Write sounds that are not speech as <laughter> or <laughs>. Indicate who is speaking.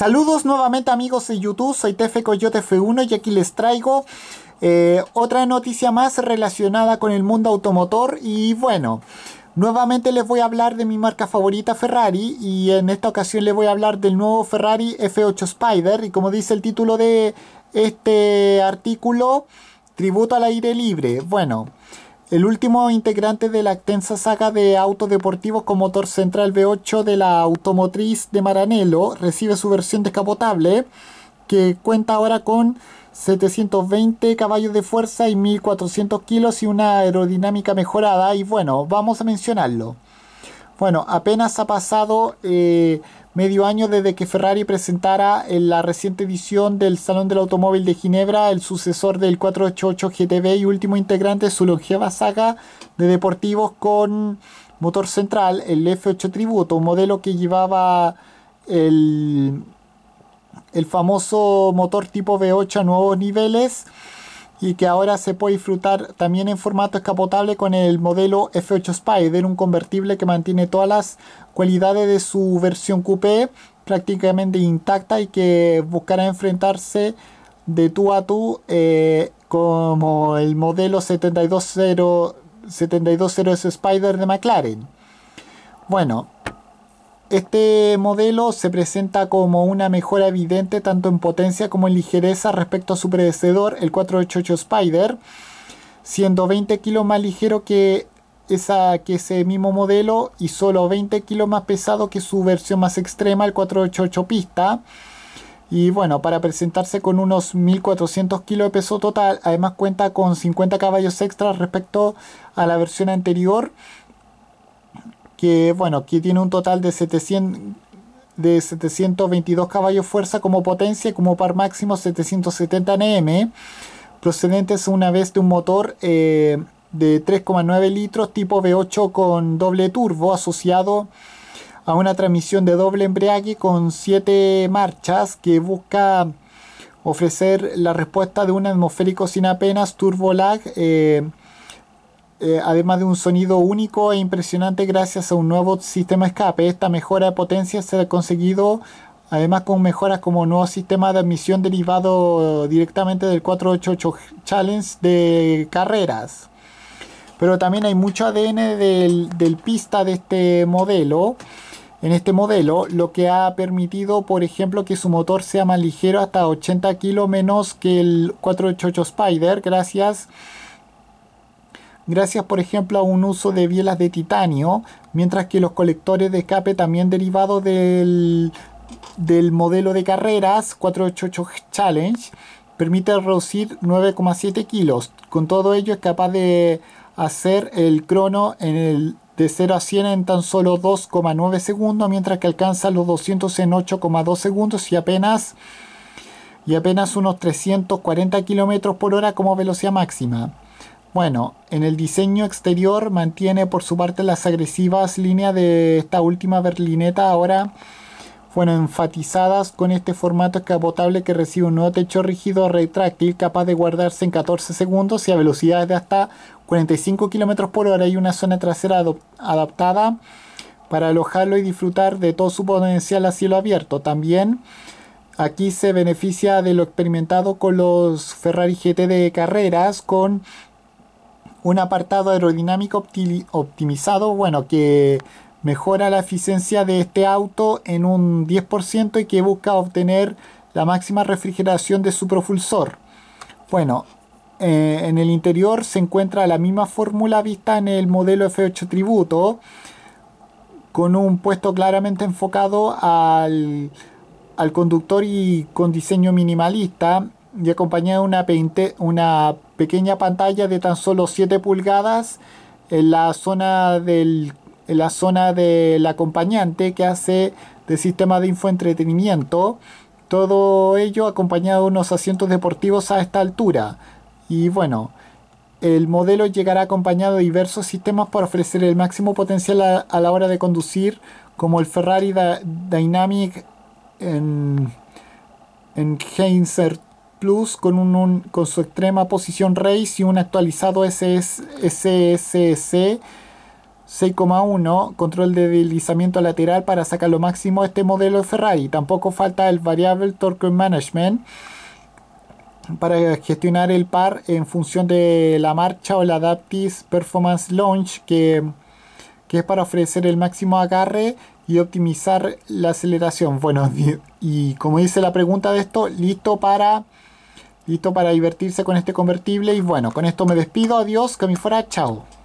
Speaker 1: Saludos nuevamente amigos de YouTube, soy Tefe Coyote F1 y aquí les traigo eh, otra noticia más relacionada con el mundo automotor y bueno, nuevamente les voy a hablar de mi marca favorita Ferrari y en esta ocasión les voy a hablar del nuevo Ferrari F8 Spider y como dice el título de este artículo, tributo al aire libre. Bueno, el último integrante de la extensa saga de autos deportivos con motor central V8 de la automotriz de Maranello, recibe su versión descapotable, que cuenta ahora con 720 caballos de fuerza y 1400 kilos y una aerodinámica mejorada. Y bueno, vamos a mencionarlo. Bueno, apenas ha pasado... Eh, medio año desde que Ferrari presentara en eh, la reciente edición del Salón del Automóvil de Ginebra el sucesor del 488 GTB y último integrante de su longeva saga de deportivos con motor central, el F8 Tributo, un modelo que llevaba el, el famoso motor tipo V8 a nuevos niveles y que ahora se puede disfrutar también en formato escapotable con el modelo F8 Spider, un convertible que mantiene todas las cualidades de su versión coupé prácticamente intacta y que buscará enfrentarse de tú a tú eh, como el modelo 720, 720S Spider de McLaren. Bueno, este modelo se presenta como una mejora evidente tanto en potencia como en ligereza respecto a su predecedor, el 488 Spider, siendo 20 kilos más ligero que, que ese mismo modelo y solo 20 kilos más pesado que su versión más extrema, el 488 Pista. Y bueno, para presentarse con unos 1400 kilos de peso total, además cuenta con 50 caballos extras respecto a la versión anterior que bueno, que tiene un total de 700 de 722 caballos fuerza como potencia y como par máximo 770 Nm, procedentes una vez de un motor eh, de 3,9 litros tipo V8 con doble turbo asociado a una transmisión de doble embriague con 7 marchas que busca ofrecer la respuesta de un atmosférico sin apenas turbo lag. Eh, eh, además de un sonido único e impresionante gracias a un nuevo sistema escape. Esta mejora de potencia se ha conseguido además con mejoras como nuevo sistema de admisión derivado directamente del 488 Challenge de carreras. Pero también hay mucho ADN del, pista de este modelo en este modelo, lo que ha permitido, por ejemplo, que su motor sea más ligero hasta 80 kg menos que el 488 Spider, gracias a gracias por ejemplo a un uso de bielas de titanio, mientras que los colectores de escape también derivados del, modelo de carreras 488 Challenge permite reducir 9,7 kilos. Con todo ello es capaz de hacer el crono el de 0 a 100 en tan solo 2,9 segundos, mientras que alcanza los 200 en 8,2 segundos y apenas, y apenas unos 340 kilómetros por hora como velocidad máxima. Bueno, en el diseño exterior mantiene por su parte las agresivas líneas de esta última berlineta ahora fueron enfatizadas con este formato escapotable que recibe un nuevo techo rígido retráctil capaz de guardarse en 14 segundos y a velocidades de hasta 45 km por hora y una zona trasera adaptada para alojarlo y disfrutar de todo su potencial a cielo abierto. También aquí se beneficia de lo experimentado con los Ferrari GT de carreras con un apartado aerodinámico optimizado, bueno, que mejora la eficiencia de este auto en un 10% y que busca obtener la máxima refrigeración de su propulsor. Bueno, eh, en el interior se encuentra la misma fórmula vista en el modelo F8 Tributo, con un puesto claramente enfocado al, al conductor y con diseño minimalista y acompañado de una, pequeña pantalla de tan solo 7 pulgadas en la zona del la zona del acompañante que hace de sistema de infoentretenimiento todo ello acompañado de unos asientos deportivos a esta altura y bueno el modelo llegará acompañado de diversos sistemas para ofrecer el máximo potencial a, la hora de conducir como el Ferrari Dynamic en, en Plus con, su extrema posición race y un actualizado SSC 6,1 control de deslizamiento lateral para sacar lo máximo este modelo de Ferrari. Tampoco falta el variable torque management para gestionar el par en función de la marcha o la Adaptive Performance Launch que, que es para ofrecer el máximo agarre y optimizar la aceleración. Bueno, <laughs> y como dice la pregunta de esto, listo para Listo para divertirse con este convertible. Y bueno, con esto me despido. Adiós, que me fuera. Chao.